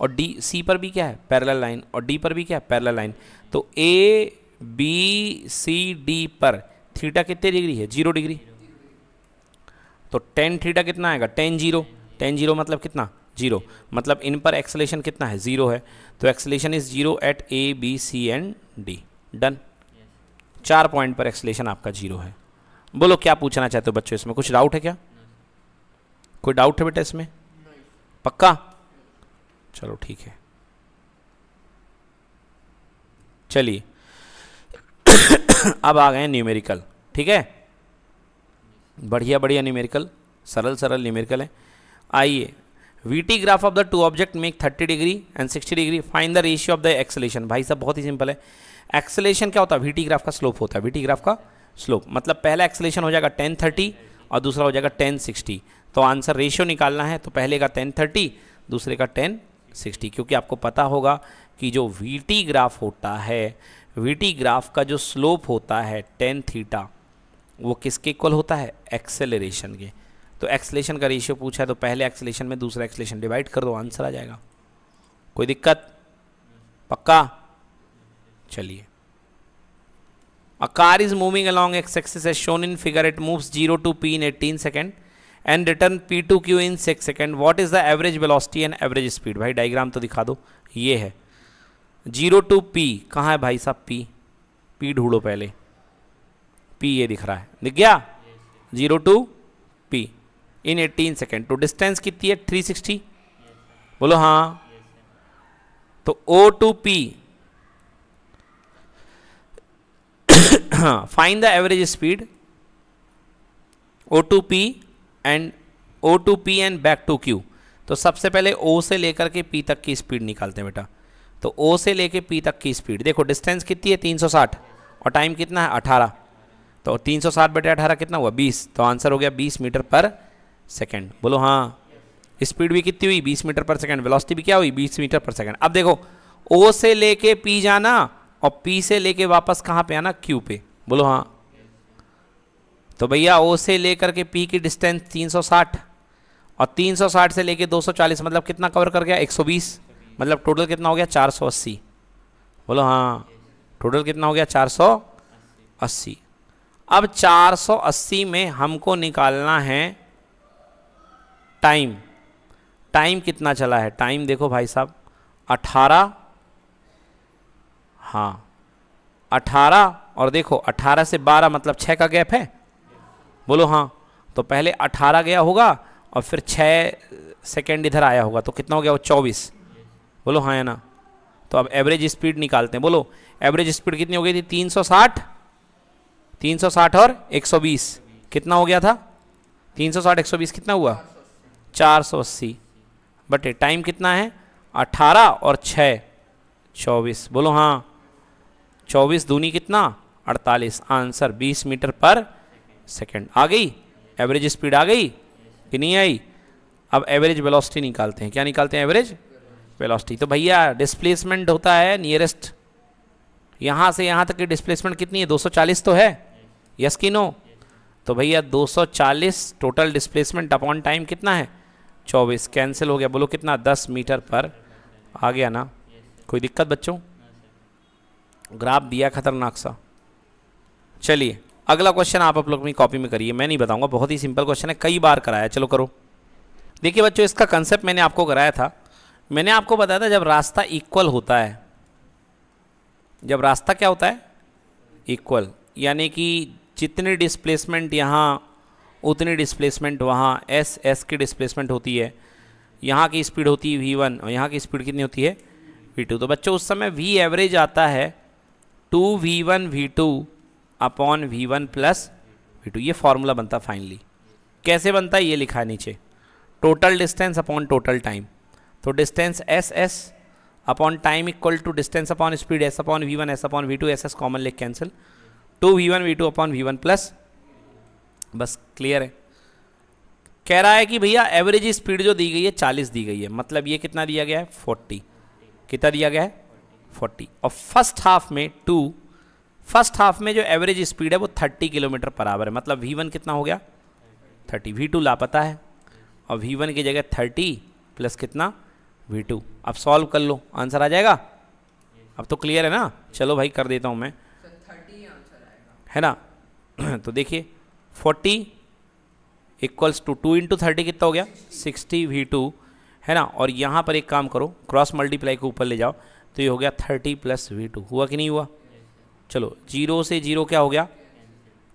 और डी सी पर भी क्या है पैरेलल लाइन और डी पर भी क्या है पैरेलल लाइन तो ए बी सी डी पर थीटा कितने डिग्री है जीरो डिग्री तो टेन थीटा कितना आएगा टेन जीरो टेन जीरो मतलब कितना जीरो मतलब इन पर एक्सलेशन कितना है जीरो है तो acceleration is zero at A B C and D done चार पॉइंट पर एक्सलेशन आपका जीरो है बोलो क्या पूछना चाहते हो बच्चों इसमें कुछ डाउट है क्या कोई डाउट है बेटा इसमें पक्का चलो ठीक है चलिए अब आ गए हैं न्यूमेरिकल ठीक है बढ़िया बढ़िया न्यूमेरिकल सरल सरल न्यूमेरिकल है आइए VT graph of the two object make 30 degree and 60 degree find the ratio of the acceleration भाई साहब बहुत ही सिंपल है एक्सेलेशन क्या होता है वीटी ग्राफ का स्लोप होता है वीटी ग्राफ का स्लोप मतलब पहला एक्सेलेशन हो जाएगा टेन थर्टी और दूसरा हो जाएगा टेन सिक्सटी तो आंसर रेशियो निकालना है तो पहले का टेन थर्टी दूसरे का टेन सिक्सटी क्योंकि आपको पता होगा कि जो वी ग्राफ होता है वी ग्राफ का जो स्लोप होता है टेन थीटा वो किसके इक्वल होता है एक्सेलरेशन के तो एक्सलेशन का रेशियो पूछा है तो पहले एक्सलेशन में दूसरा एक्सलेशन डिवाइड कर दो आंसर आ जाएगा कोई दिक्कत पक्का चलिए a car is moving along X axis shown in figure it moves zero to P in eighteen second and return P to Q in six second what is the average velocity and average speed भाई डायग्राम तो दिखा दो ये है जीरो टू पी कहाँ है भाई साहब पी पी ढूंढो पहले पी ये दिख रहा है दिख गया zero to P in eighteen second to distance कितनी है थ्री सिक्सटी बोलो हाँ तो O to P find the average speed O to P and O to P and back to Q तो सबसे पहले ओ से लेकर के पी तक की स्पीड निकालते हैं बेटा तो ओ से लेके पी तक की स्पीड देखो डिस्टेंस कितनी है 360 और टाइम कितना है 18 तो 360 सौ साठ बटे अठारह कितना हुआ 20 तो आंसर हो गया 20 मीटर पर सेकंड बोलो हाँ स्पीड भी कितनी हुई 20 मीटर पर सेकंड वेलोसिटी भी क्या हुई 20 मीटर पर सेकंड अब देखो ओ से लेके पी जाना और पी से लेके वापस कहाँ पे आना क्यू पे बोलो हाँ तो भैया ओ से लेकर के पी की डिस्टेंस 360 और 360 से लेके 240 मतलब कितना कवर कर गया 120 मतलब टोटल कितना हो गया 480 बोलो हाँ टोटल कितना हो गया 480 अब 480 में हमको निकालना है टाइम टाइम कितना चला है टाइम देखो भाई साहब 18 हाँ 18 और देखो 18 से 12 मतलब 6 का गैप है बोलो हाँ तो पहले अठारह गया होगा और फिर छः सेकेंड इधर आया होगा तो कितना हो गया वो चौबीस बोलो हाँ या ना तो अब एवरेज स्पीड निकालते हैं बोलो एवरेज स्पीड कितनी हो गई थी तीन सौ साठ तीन सौ साठ और एक सौ बीस कितना हो गया था तीन सौ साठ एक सौ बीस कितना हुआ चार सौ अस्सी बटे टाइम कितना है अठारह और छः चौबीस बोलो हाँ चौबीस दूनी कितना अड़तालीस आंसर बीस मीटर पर सेकेंड आ गई एवरेज स्पीड आ गई कि नहीं आई अब एवरेज वेलोसिटी निकालते हैं क्या निकालते हैं एवरेज वेलोसिटी तो भैया डिस्प्लेसमेंट होता है नियरेस्ट यहाँ से यहाँ तक की डिस्प्लेसमेंट कितनी है 240 तो है यस की नो तो भैया 240 टोटल डिस्प्लेसमेंट अपॉन टाइम कितना है 24 कैंसिल हो गया बोलो कितना 10 मीटर पर आ गया ना कोई दिक्कत बच्चों ग्राफ दिया खतरनाक सा चलिए अगला क्वेश्चन आप आप लोग अपनी कॉपी में करिए मैं नहीं बताऊंगा बहुत ही सिंपल क्वेश्चन है कई बार कराया चलो करो देखिए बच्चों इसका कंसेप्ट मैंने आपको कराया था मैंने आपको बताया था जब रास्ता इक्वल होता है जब रास्ता क्या होता है इक्वल यानी कि जितनी डिस्प्लेसमेंट यहाँ उतनी डिस्प्लेसमेंट वहाँ एस एस की डिस्प्लेसमेंट होती है यहाँ की स्पीड होती है वी वन और यहाँ की स्पीड कितनी होती है वी टू तो बच्चों उस समय वी एवरेज आता है two V one V two upon V one plus V two ये फार्मूला बनता फाइनली कैसे बनता है ये लिखा है नीचे total distance upon total time तो distance S S upon time equal to distance upon speed S upon V one S upon V two S S common लिख cancel two V one V two upon V one plus बस क्लियर है कह रहा है कि भैया एवरेज स्पीड जो दी गई है चालीस दी गई है मतलब ये कितना दिया गया है फोर्टी कितना दिया गया है फोर्टी और फर्स्ट हाफ में टू फर्स्ट हाफ में जो एवरेज स्पीड है वो 30 किलोमीटर पर आवर है मतलब वी वन कितना हो गया 30 वी टू लापता है और वी वन की जगह 30 प्लस कितना वी टू अब सॉल्व कर लो आंसर आ जाएगा अब तो क्लियर है ना चलो भाई कर देता हूँ मैं है ना तो देखिए 40 equals to two into thirty कितना हो गया 60 वी टू है ना और यहाँ पर एक काम करो क्रॉस मल्टीप्लाई को ऊपर ले जाओ तो ये हो गया 30 प्लस वी टू हुआ कि नहीं हुआ चलो जीरो से जीरो क्या हो गया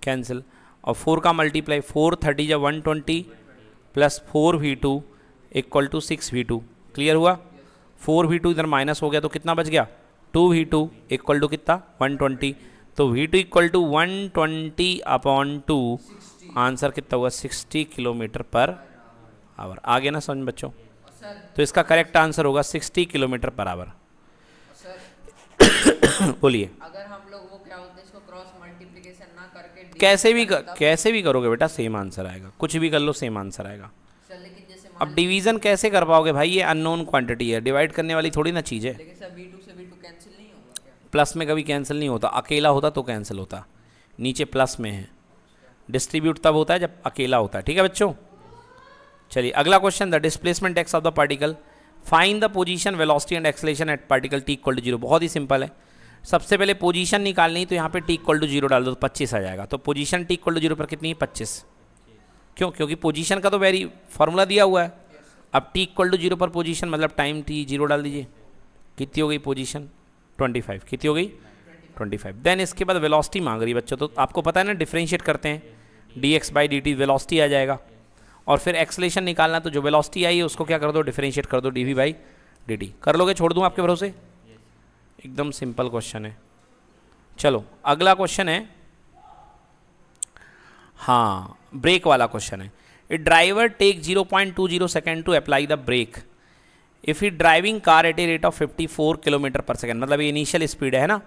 कैंसिल और फोर का मल्टीप्लाई फोर थर्टी जब one twenty plus four V two equal to six V two clear हुआ फोर वी टू इधर माइनस हो गया तो कितना बच गया two V two equal to कितना वन ट्वेंटी तो V two equal to one twenty upon two answer कितना हुआ सिक्सटी किलोमीटर पर आवर आगे ना समझ बच्चों तो इसका करेक्ट आंसर होगा सिक्सटी किलोमीटर पर आवर बोलिए अगर हम कैसे भी कर, कैसे भी करोगे बेटा सेम आंसर आएगा कुछ भी कर लो सेम आंसर आएगा अब डिवीजन कैसे कर पाओगे भाई ये अननोन क्वांटिटी है डिवाइड करने वाली थोड़ी ना चीज़ है प्लस में कभी कैंसिल नहीं होता अकेला होता तो कैंसिल होता नीचे प्लस में है डिस्ट्रीब्यूट तब होता है जब अकेला होता है ठीक है बच्चों चलिए अगला question the displacement X of the particle find the position velocity and acceleration at particle T equal to zero बहुत ही सिंपल है सबसे पहले पोजीशन निकालनी तो यहाँ पे टी इक्वल टू जीरो डाल दो तो पच्चीस आ जाएगा तो position T equal to zero पर कितनी है पच्चीस क्यों क्योंकि पोजीशन का तो वेरी फार्मूला दिया हुआ है अब टी इक्वल टू जीरो पर पोजीशन मतलब टाइम टी जीरो डाल दीजिए कितनी हो गई पोजीशन ट्वेंटी फाइव कितनी हो गई ट्वेंटी फाइव देन इसके बाद वेलोसिटी मांग रही बच्चों तो आपको पता है ना डिफ्रेंशिएट करते हैं D X by D T आ जाएगा और फिर एक्सलेशन निकालना तो जो वेलोसिटी आई है उसको क्या कर दो डिफ्रेंशिएट कर दो डी वी बाई डी कर लोगे छोड़ दूँ आपके भरोसे एकदम सिंपल क्वेश्चन है चलो अगला क्वेश्चन है हाँ ब्रेक वाला क्वेश्चन है a driver take zero point two zero second to apply the brake if you driving car at a rate of fifty four kilometre per second मतलब इनिशियल स्पीड है ना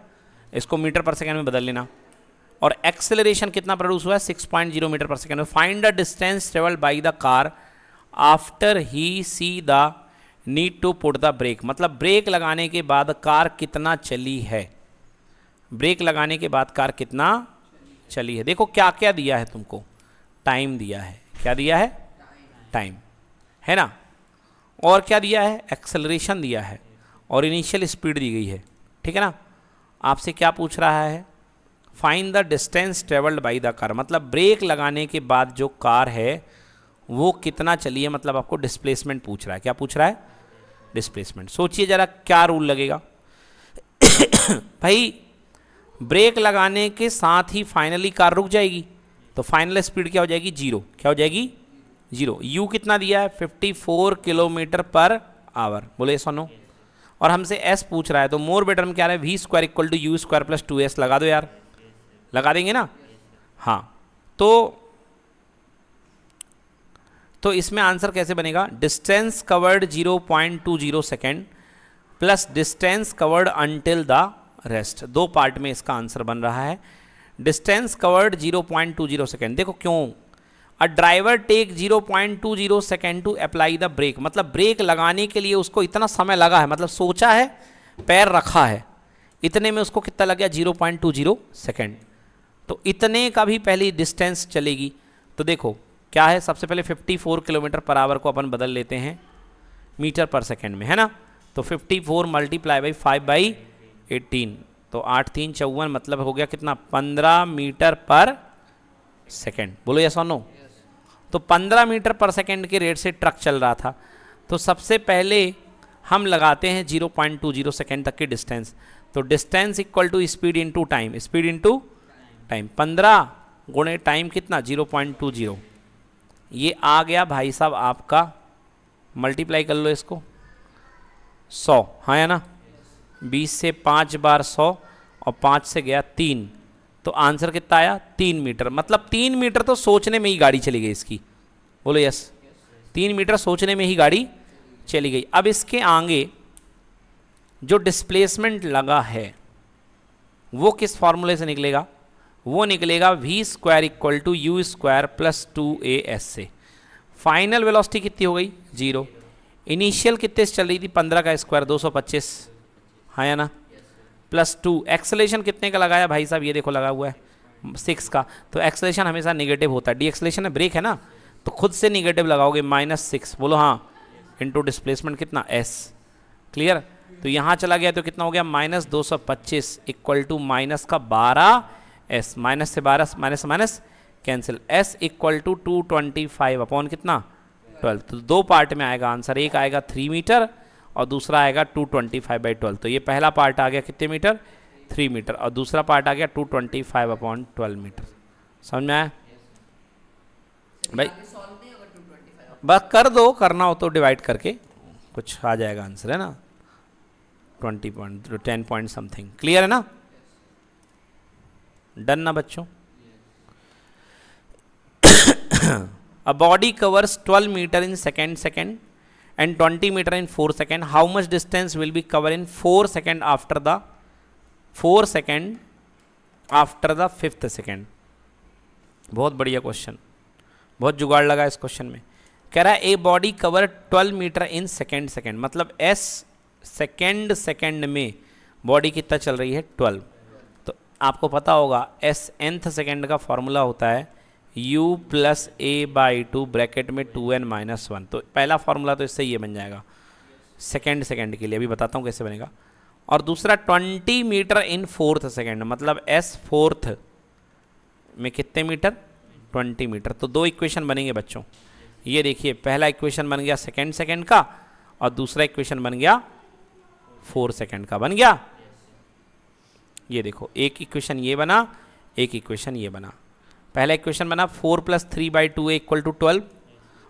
इसको मीटर पर सेकेंड में बदल लेना और एक्सेलरेशन कितना प्रोड्यूस हुआ है six point zero metre per second find the distance travel by the car after he see the need to put the brake मतलब ब्रेक लगाने के बाद कार कितना चली है ब्रेक लगाने के बाद कार कितना चली है देखो क्या क्या दिया है तुमको टाइम दिया है क्या दिया है टाइम है ना और क्या दिया है एक्सेलरेशन दिया है और इनिशियल स्पीड दी गई है ठीक है ना आपसे क्या पूछ रहा है find the distance travelled by the car मतलब ब्रेक लगाने के बाद जो कार है वो कितना चली है मतलब आपको डिस्प्लेसमेंट पूछ रहा है क्या पूछ रहा है डिस्प्लेसमेंट सोचिए ज़रा क्या रूल लगेगा भाई ब्रेक लगाने के साथ ही फाइनली कार रुक जाएगी तो फाइनल स्पीड क्या हो जाएगी जीरो क्या हो जाएगी जीरो यू कितना दिया है 54 किलोमीटर पर आवर बोले सोनो और हमसे एस पूछ रहा है तो मोर बेटर में क्या है V square equal to U square plus two S लगा दो यार लगा देंगे ना हाँ तो तो इसमें आंसर कैसे बनेगा distance covered 0.20 second plus distance covered until the rest दो पार्ट में इसका आंसर बन रहा है डिस्टेंस कवर्ड 0.20 सेकेंड देखो क्यों a driver take 0.20 second to apply the brake मतलब ब्रेक लगाने के लिए उसको इतना समय लगा है मतलब सोचा है पैर रखा है इतने में उसको कितना लग गया 0.20 सेकेंड तो इतने का भी पहली डिस्टेंस चलेगी तो देखो क्या है सबसे पहले 54 किलोमीटर पर आवर को अपन बदल लेते हैं मीटर पर सेकेंड में है ना तो 54 four multiply by five by eighteen तो आठ तीन चौवन मतलब हो गया कितना पंद्रह मीटर पर सेकेंड बोलो या सोनो तो पंद्रह मीटर पर सेकेंड के रेट से ट्रक चल रहा था तो सबसे पहले हम लगाते हैं zero point two zero second तक की डिस्टेंस तो distance equal to speed in time speed in time पंद्रह गुणे टाइम कितना जीरो पॉइंट टू जीरो ये आ गया भाई साहब आपका मल्टीप्लाई कर लो इसको सौ हाँ है ना बीस से पाँच बार सौ और पाँच से गया तीन तो आंसर कितना आया तीन मीटर मतलब तीन मीटर तो सोचने में ही गाड़ी चली गई इसकी बोलो यस तीन मीटर सोचने में ही गाड़ी चली गई अब इसके आगे जो डिस्प्लेसमेंट लगा है वो किस फार्मूले से निकलेगा वो निकलेगा V square equal to U square plus two A S से फाइनल वेलोसिटी कितनी हो गई जीरो इनिशियल कितने से चल रही थी पंद्रह का स्क्वायर दो सौ पच्चीस हाँ या ना प्लस टू एक्सलेशन कितने का लगाया भाई साहब ये देखो लगा हुआ है सिक्स का तो एक्सलेशन हमेशा निगेटिव होता है डी एक्सलेशन है ब्रेक है ना तो खुद से निगेटिव लगाओगे माइनस सिक्स बोलो हाँ इंटू डिस्प्लेसमेंट कितना एस क्लियर तो यहाँ चला गया तो कितना हो गया माइनस दो सौ पच्चीस इक्वल टू माइनस का बारह एस माइनस से बारह माइनस से minus cancel S equal to two twenty five upon कितना ट्वेल्व तो दो पार्ट में आएगा आंसर एक आएगा थ्री मीटर और दूसरा आएगा two twenty five by twelve तो ये पहला पार्ट आ गया कितने मीटर थ्री मीटर और दूसरा पार्ट आ गया two twenty five upon twelve metre समझ में आया भाई बस कर दो करना हो तो डिवाइड करके कुछ आ जाएगा आंसर है ना twenty point ten point something clear है ना डन ना बच्चों a body covers 12 metre in second second and 20 metre in four second how much distance will be cover in four second after the four second after the fifth second बहुत बढ़िया क्वेश्चन बहुत जुगाड़ लगा इस क्वेश्चन में कह रहा है a body cover 12 metre in second second मतलब एस सेकेंड सेकेंड में बॉडी कितना चल रही है आपको पता होगा एस एंथ सेकेंड का फॉर्मूला होता है u plus A by two bracket में टू एन माइनस वन तो पहला फार्मूला तो इससे ये बन जाएगा सेकेंड सेकेंड के लिए अभी बताता हूँ कैसे बनेगा और दूसरा twenty metre in fourth second मतलब एस फोर्थ में कितने मीटर ट्वेंटी मीटर तो दो इक्वेशन बनेंगे बच्चों ये देखिए पहला इक्वेशन बन गया सेकेंड सेकेंड का और दूसरा इक्वेशन बन गया फोर सेकेंड का बन गया ये देखो एक इक्वेशन ये बना एक इक्वेशन ये बना पहला इक्वेशन बना four plus three by two equal to twelve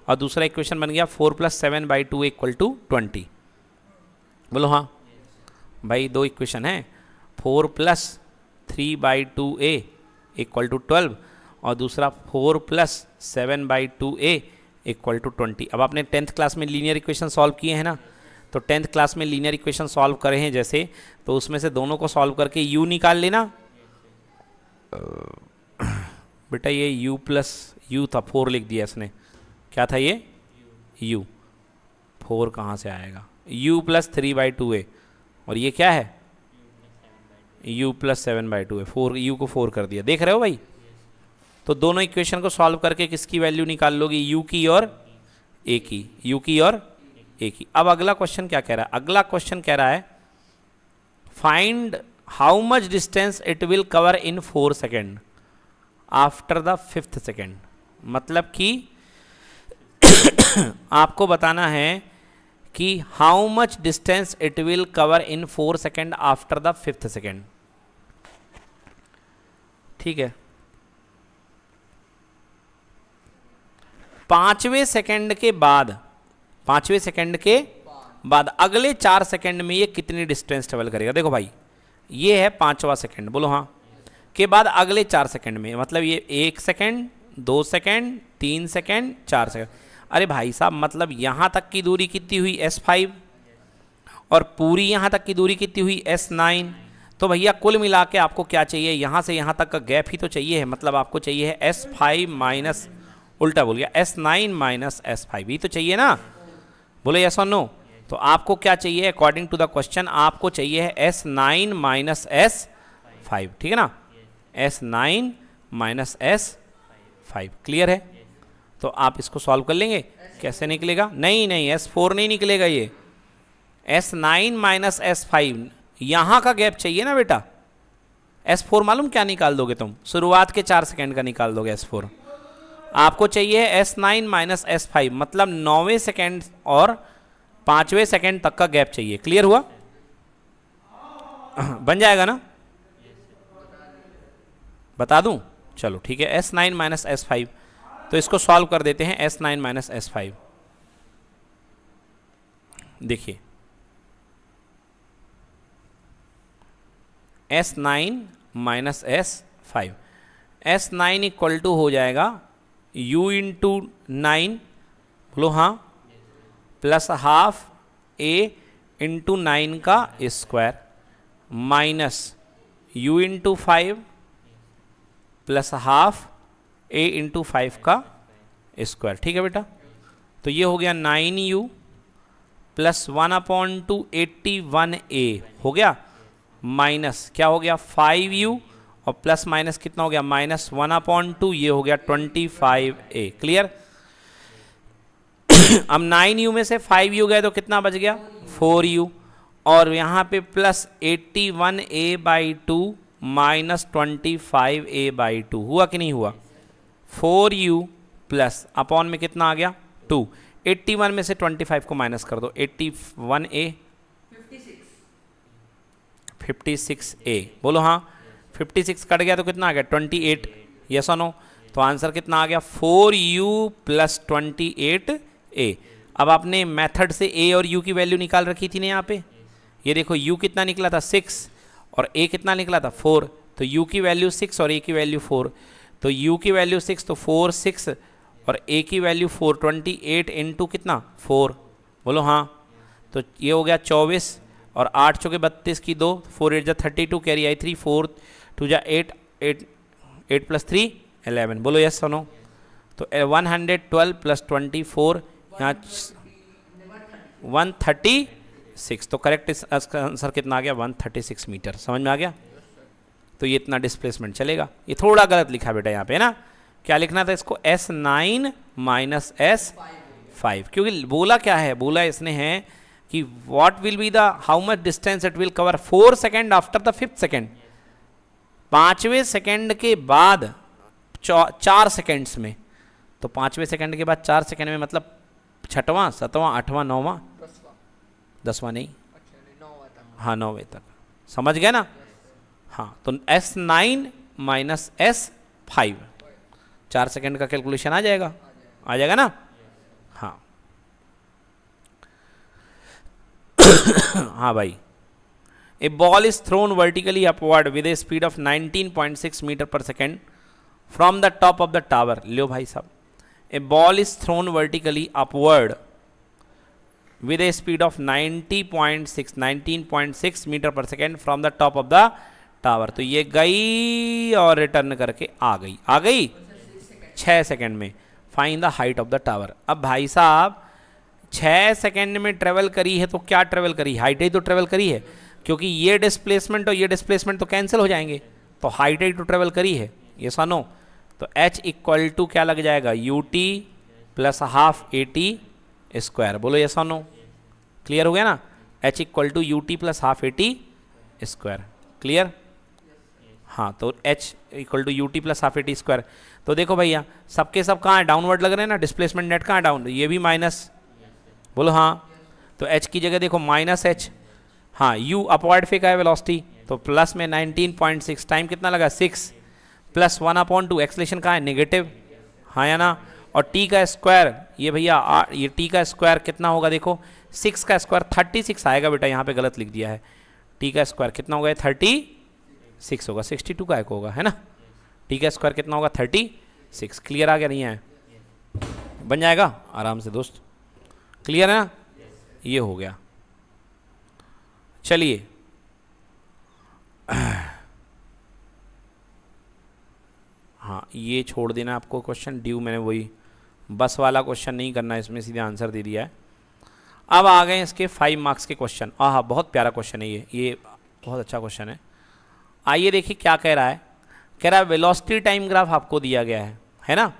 और दूसरा इक्वेशन बन गया four plus seven by two equal to twenty बोलो हाँ भाई दो इक्वेशन है four plus three by two A equal to twelve और दूसरा four plus seven by two A equal to twenty अब आपने टेंथ क्लास में लीनियर इक्वेशन सॉल्व किए हैं ना तो टेंथ क्लास में लीनियर इक्वेशन सॉल्व करे हैं जैसे तो उसमें से दोनों को सॉल्व करके यू निकाल लेना बेटा ये यू प्लस यू था फोर लिख दिया इसने क्या था ये यू फोर कहाँ से आएगा U plus three by two A और ये क्या है U plus seven by two A four U को फोर कर दिया देख रहे हो भाई तो दोनों इक्वेशन को सॉल्व करके किसकी वैल्यू निकाल लोगे यू की और ए की यू की और एक ही अब अगला क्वेश्चन क्या कह रहा है अगला क्वेश्चन कह रहा है find how much distance it will cover in four second after the fifth second मतलब कि आपको बताना है कि how much distance it will cover in four second after the fifth second ठीक है पांचवें सेकेंड के बाद पाँचवें सेकंड के बाद अगले चार सेकंड में ये कितनी डिस्टेंस ट्रेवल करेगा देखो भाई ये है पाँचवा सेकंड बोलो हाँ के बाद अगले चार सेकंड में मतलब ये एक सेकंड दो सेकंड तीन सेकंड चार सेकंड अरे भाई साहब मतलब यहाँ तक की दूरी कितनी हुई एस फाइव और पूरी यहाँ तक की दूरी कितनी हुई एस नाइन तो भैया कुल मिला के आपको क्या चाहिए यहाँ से यहाँ तक का गैप ही तो चाहिए है मतलब आपको चाहिए है एस फाइव माइनस उल्टा बोल गया S nine minus S five ही तो चाहिए ना बोले यस और नो तो आपको क्या चाहिए अकॉर्डिंग टू द क्वेश्चन आपको चाहिए है S nine minus S five ठीक है ना S nine minus S five clear है तो आप इसको सॉल्व कर लेंगे कैसे निकलेगा नहीं नहीं एस फोर नहीं निकलेगा ये S nine minus S five यहाँ का गैप चाहिए ना बेटा एस फोर मालूम क्या निकाल दोगे तुम शुरुआत के चार सेकेंड का निकाल दोगे एस फोर आपको चाहिए S nine minus S five मतलब नौवें सेकेंड और पांचवें सेकेंड तक का गैप चाहिए क्लियर हुआ बन जाएगा ना बता दूं चलो ठीक है S nine minus S five तो इसको सॉल्व कर देते हैं S nine minus S five देखिए S nine minus S five S nine equal to हो जाएगा u इंटू नाइन बोलो हाँ plus half A into nine का square minus u into five plus half A into five का स्क्वायर ठीक है बेटा तो ये हो गया nine U plus one upon two eighty one ए हो गया माइनस क्या हो गया फाइव यू और प्लस माइनस कितना हो गया माइनस वन अपॉन टू ये हो गया ट्वेंटी फाइव ए क्लियर अब नाइन यू में से फाइव यू गए तो कितना बच गया फोर यू और यहां पे plus eighty one A by two minus twenty five A by two हुआ कि नहीं हुआ फोर यू प्लस अपॉन में कितना आ गया टू एट्टी वन में से ट्वेंटी फाइव को माइनस कर दो eighty one A fifty six A बोलो हाँ फिफ्टी सिक्स कट गया तो कितना आ गया ट्वेंटी एट यस नो तो आंसर कितना आ गया four U plus twenty eight A अब आपने मेथड से ए और यू की वैल्यू निकाल रखी थी ना यहाँ पे ये देखो यू कितना निकला था सिक्स और ए कितना निकला था फोर तो यू की वैल्यू सिक्स और ए की वैल्यू फोर तो यू की वैल्यू सिक्स तो फोर सिक्स और ए की value four twenty eight two कितना फोर बोलो हाँ तो ये हो गया चौबीस और आठ चौके बत्तीस की दो फोर एट जो थर्टी टू कैरी आई थ्री फोर टू जा eight eight eight plus three eleven बोलो यस सुनो तो one hundred twelve plus twenty four यहाँ वन थर्टी सिक्स तो करेक्ट आंसर कितना आ गया वन थर्टी सिक्स मीटर समझ में आ गया तो ये इतना डिस्प्लेसमेंट चलेगा ये थोड़ा गलत लिखा बेटा यहाँ पे है ना क्या लिखना था इसको S nine minus S five क्योंकि बोला क्या है बोला इसने है कि what will be the how much distance it will cover four second after the fifth second पाँचवें सेकंड के बाद चार सेकंड्स में तो पांचवें सेकंड के बाद चार सेकंड में मतलब छठवां सतवां आठवां नौवां दसवां नहीं हाँ नौवे तक समझ गए ना हाँ तो S nine minus S five चार सेकंड का कैलकुलेशन आ जाएगा आ जाएगा ना हाँ हाँ भाई a ball is thrown vertically upward with a speed of 19.6 metre per second from the top of the tower लियो भाई साहब a ball is thrown vertically upward with a speed of 90.6 19.6 metre per second from the top of the tower तो ये गई और रिटर्न करके आ गई आ गई छः सेकेंड में find the height of the tower अब भाई साहब छः सेकेंड में ट्रेवल करी है तो क्या ट्रेवल करी हाइट ही तो ट्रेवल करी है क्योंकि ये डिस्प्लेसमेंट और ये डिस्प्लेसमेंट तो कैंसिल हो जाएंगे तो हाइट हाइट टू ट्रेवल करी है ये नो तो h इक्वल टू क्या लग जाएगा U T plus half A T square बोलो ये सानो क्लियर हो गया ना h equal to U T plus half A T square clear हाँ तो h equal to U T plus half A T square तो देखो भैया सबके सब, सब कहाँ है डाउनवर्ड लग रहे हैं ना डिस्प्लेसमेंट नेट कहाँ डाउन ये भी माइनस बोलो हाँ तो h की जगह देखो माइनस एच हाँ यू अपवर्ड फेंका है वेलोसिटी तो प्लस में 19.6 टाइम कितना लगा six plus one upon two acceleration कहाँ है नेगेटिव हाँ या ना और टी का स्क्वायर ये भैया ये टी का स्क्वायर कितना होगा देखो सिक्स का स्क्वायर थर्टी सिक्स आएगा बेटा यहाँ पे गलत लिख दिया है टी का स्क्वायर कितना होगा थर्टी सिक्स होगा सिक्सटी टू का एक होगा है ना टी का स्क्वायर कितना होगा थर्टी सिक्स क्लियर आ गया नहीं है बन जाएगा आराम से दोस्त क्लियर है ना ये हो गया चलिए हाँ ये छोड़ देना आपको क्वेश्चन ड्यू मैंने वही बस वाला क्वेश्चन नहीं करना इसमें सीधे आंसर दे दिया है अब आ गए इसके फाइव मार्क्स के क्वेश्चन आह बहुत प्यारा क्वेश्चन है ये ये बहुत अच्छा क्वेश्चन है आइए देखिए क्या कह रहा है कह रहा है वेलोसिटी टाइम ग्राफ आपको दिया गया है है ना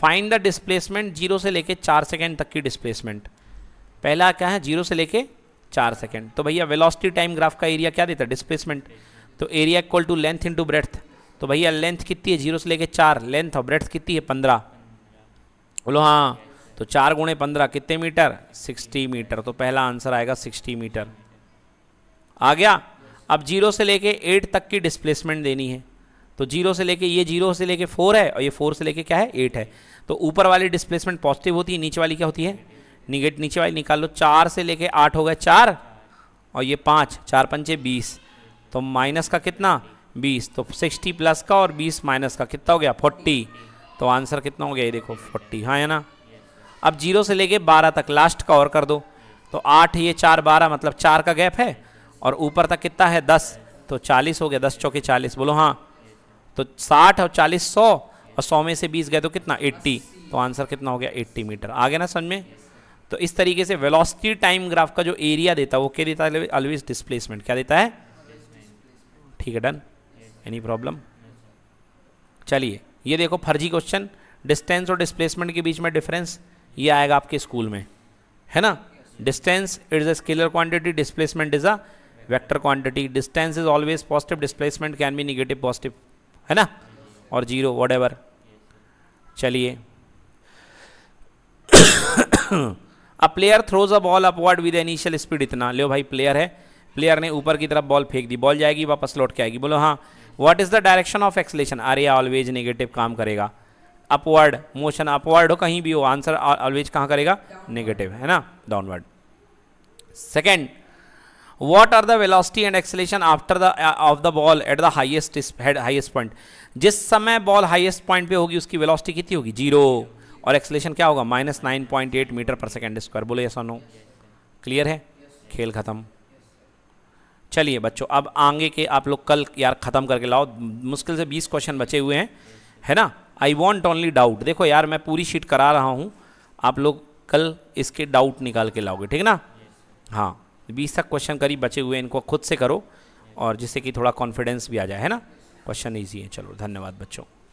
फाइंड द डिस्प्लेसमेंट जीरो से लेके चार सेकेंड तक की डिस्प्लेसमेंट पहला क्या है जीरो से लेके चार सेकेंड तो भैया वेलोसिटी टाइम ग्राफ का एरिया क्या देता है डिस्प्लेसमेंट तो area equal to length into breadth तो भैया लेंथ कितनी है जीरो से लेके चार लेंथ और ब्रेथ कितनी है पंद्रह बोलो हाँ तो चार गुणे पंद्रह कितने मीटर सिक्सटी मीटर तो पहला आंसर आएगा सिक्सटी मीटर आ गया अब जीरो से लेके एट तक की डिस्प्लेसमेंट देनी है तो जीरो से लेके ये जीरो से लेके फोर है और ये फोर से लेके क्या है एट है तो ऊपर वाली डिस्प्लेसमेंट पॉजिटिव होती है नीचे वाली क्या होती है निगेट नीचे वाली निकाल लो चार से लेके आठ हो गए चार और ये पाँच चार पंचे बीस तो माइनस का कितना बीस तो सिक्सटी प्लस का और बीस माइनस का कितना हो गया फोर्टी तो आंसर कितना हो गया ये देखो फोर्टी हाँ है ना अब जीरो से लेके बारह तक लास्ट का और कर दो तो आठ ये चार बारह मतलब चार का गैप है और ऊपर तक कितना है दस तो चालीस हो गया दस चौके चालीस बोलो हाँ तो साठ और चालीस सौ और सौ में से बीस गए तो कितना एट्टी तो आंसर कितना हो गया एट्टी मीटर आ गया ना समझ में तो इस तरीके से वेलोसिटी टाइम ग्राफ का जो एरिया देता है वो क्या देता है ऑलवेज डिस्प्लेसमेंट क्या देता है ठीक है डन एनी प्रॉब्लम चलिए ये देखो फर्जी क्वेश्चन डिस्टेंस और डिस्प्लेसमेंट के बीच में डिफरेंस ये आएगा आपके स्कूल में है ना distance is a scalar quantity displacement is a vector quantity distance is always positive displacement can be negative positive है ना और जीरो वट चलिए a player throws a ball upward with initial speed इतना लो भाई प्लेयर है प्लेयर ने ऊपर की तरफ बॉल फेंक दी बॉल जाएगी वापस लौट के आएगी बोलो हाँ what is the direction of acceleration अरे ऑलवेज नेगेटिव काम करेगा अपवर्ड मोशन अपवर्ड हो कहीं भी हो आंसर ऑलवेज कहाँ करेगा नेगेटिव है ना downward second what are the velocity and acceleration after the of the ball at the highest highest point जिस समय बॉल हाइएस्ट पॉइंट पे होगी उसकी वेलॉसिटी कितनी होगी जीरो और एक्सलेशन क्या होगा minus nine point eight metre per second square बोले ऐसा नो क्लियर है खेल ख़त्म चलिए बच्चों अब आगे के आप लोग कल यार ख़त्म करके लाओ मुश्किल से बीस क्वेश्चन बचे हुए हैं है ना आई वॉन्ट ओनली डाउट देखो यार मैं पूरी शीट करा रहा हूँ आप लोग कल इसके डाउट निकाल के लाओगे ठीक ना हाँ बीस तक क्वेश्चन करीब बचे हुए हैं इनको खुद से करो और जिससे कि थोड़ा कॉन्फिडेंस भी आ जाए है ना क्वेश्चन ईजी है चलो धन्यवाद बच्चों